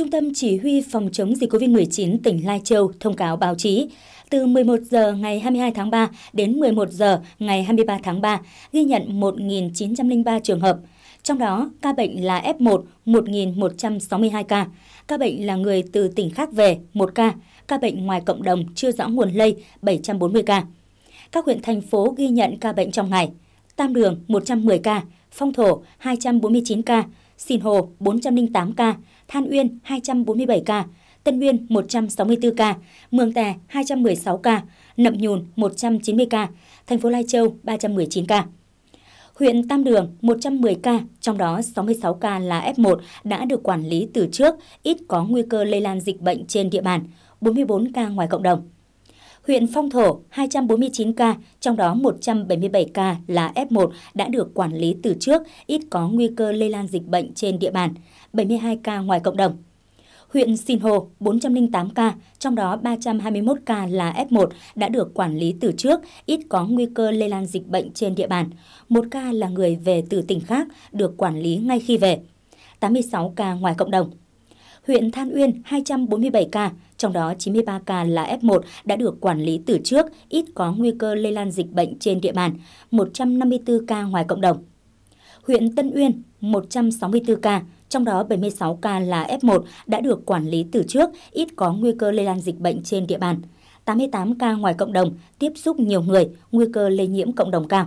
Trung tâm Chỉ huy Phòng chống dịch COVID-19 tỉnh Lai Châu thông cáo báo chí, từ 11 giờ ngày 22 tháng 3 đến 11 giờ ngày 23 tháng 3, ghi nhận 1.903 trường hợp. Trong đó, ca bệnh là F1 1.162 ca, ca bệnh là người từ tỉnh khác về 1 ca, ca bệnh ngoài cộng đồng chưa rõ nguồn lây 740 ca. Các huyện thành phố ghi nhận ca bệnh trong ngày. Tam Đường 110 ca, Phong Thổ 249 ca, Sìn Hồ 408 ca, Than Uyên 247 ca, Tân Uyên 164 ca, Mường Tè 216 ca, Nậm Nhùn 190 ca, thành phố Lai Châu 319 ca. Huyện Tam Đường 110 ca, trong đó 66 ca là F1 đã được quản lý từ trước, ít có nguy cơ lây lan dịch bệnh trên địa bàn, 44 ca ngoài cộng đồng huyện Phong Thổ 249 ca, trong đó 177 ca là F1 đã được quản lý từ trước, ít có nguy cơ lây lan dịch bệnh trên địa bàn, 72 ca ngoài cộng đồng. Huyện Sinh Hồ 408 ca, trong đó 321 ca là F1 đã được quản lý từ trước, ít có nguy cơ lây lan dịch bệnh trên địa bàn. Một ca là người về từ tỉnh khác, được quản lý ngay khi về. 86 ca ngoài cộng đồng huyện Than Uyên 247 ca, trong đó 93 ca là F1 đã được quản lý từ trước, ít có nguy cơ lây lan dịch bệnh trên địa bàn, 154 ca ngoài cộng đồng. Huyện Tân Uyên 164 ca, trong đó 76 ca là F1 đã được quản lý từ trước, ít có nguy cơ lây lan dịch bệnh trên địa bàn. 88 ca ngoài cộng đồng, tiếp xúc nhiều người, nguy cơ lây nhiễm cộng đồng cao.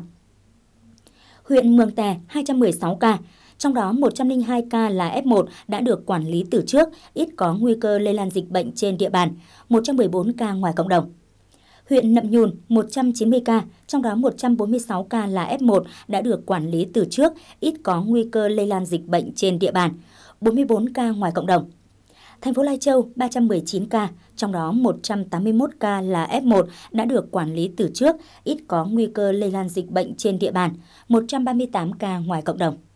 Huyện Mường Tè 216 ca, trong đó 102 ca là F1 đã được quản lý từ trước, ít có nguy cơ lây lan dịch bệnh trên địa bàn, 114 ca ngoài cộng đồng. Huyện Nậm Nhùn 190 ca, trong đó 146 ca là F1 đã được quản lý từ trước, ít có nguy cơ lây lan dịch bệnh trên địa bàn, 44 ca ngoài cộng đồng. Thành phố Lai Châu 319 ca, trong đó 181 ca là F1 đã được quản lý từ trước, ít có nguy cơ lây lan dịch bệnh trên địa bàn, 138 ca ngoài cộng đồng.